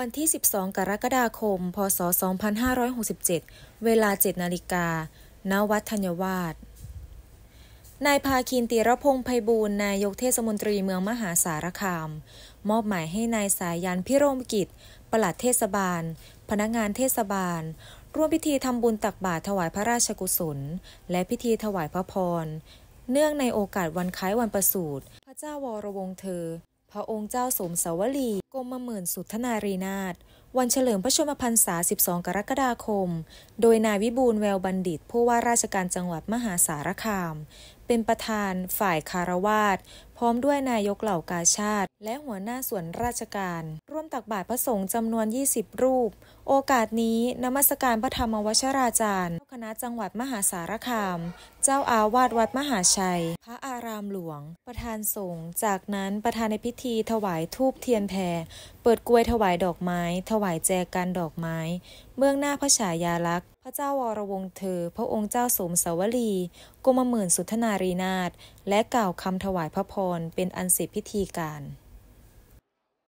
วันที่ 12 กรกฎาคม พศ2567 เวลา7นาฬิกาณวัดธัญวาสนายพาคินติรพงศ์ไพบูลนายกเทศมนตรีเมืองมหาสารคาม มอบหมายให้นายสายันพิรมกิจ ปลัดเทศบาล พนักงานเทศบาล ร่วมพิธีทำบุญตักบาตรถวายพระราชกุศลและพิธีถวายพระพร เนื่องในโอกาสวันคล้ายวันประสูติพระเจ้าวรวงเธอพระองค์เจ้าสมสวลีกรมหมื่นสุทธนารีนาถวันเฉลิมพระชนมพรรษา 12 กรกฎาคม โดยนายวิบูลแววบัณฑิต ผู้ว่าราชการจังหวัดมหาสารคาม เป็นประธานฝ่ายคารวาสพร้อมด้วยนายกเหล่ากาชาติ และหัวหน้าส่วนราชการ ร่วมตักบาตรพระสงฆ์จำนวน 20 รูป โอกาสนี้นมัสการพระธรรมวชราจารย์ คณะจังหวัดมหาสารคามเจ้าอาวาสวัดมหาชัยพระอาารามหลวง ประธานสงฆ์จากนั้นประธานในพิธีถวายทูบเทียนแพรเปิดกล้วยถวายดอกไม้ ถวายแจกันดอกไม้ เบื้องหน้าพระฉายาลักษณ์ พระเจ้าวรวงเธอ พระองค์เจ้าสมสวรีกรมหมื่นสุทนารีนาถและกล่าวคำถวายพระพรเป็นอันเสร็จพิธีการ